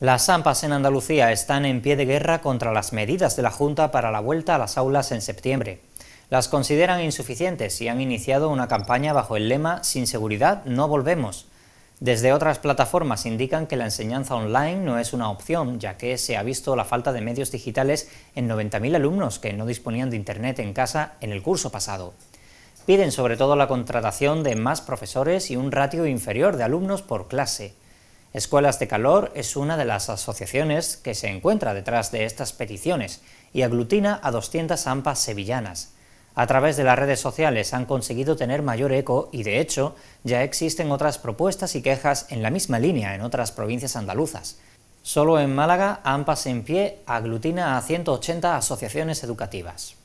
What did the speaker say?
Las AMPAs en Andalucía están en pie de guerra contra las medidas de la Junta para la vuelta a las aulas en septiembre. Las consideran insuficientes y han iniciado una campaña bajo el lema Sin seguridad no volvemos. Desde otras plataformas indican que la enseñanza online no es una opción, ya que se ha visto la falta de medios digitales en 90.000 alumnos que no disponían de Internet en casa en el curso pasado. Piden sobre todo la contratación de más profesores y un ratio inferior de alumnos por clase. Escuelas de Calor es una de las asociaciones que se encuentra detrás de estas peticiones y aglutina a 200 AMPAs sevillanas. A través de las redes sociales han conseguido tener mayor eco y, de hecho, ya existen otras propuestas y quejas en la misma línea en otras provincias andaluzas. Solo en Málaga, AMPAS en pie aglutina a 180 asociaciones educativas.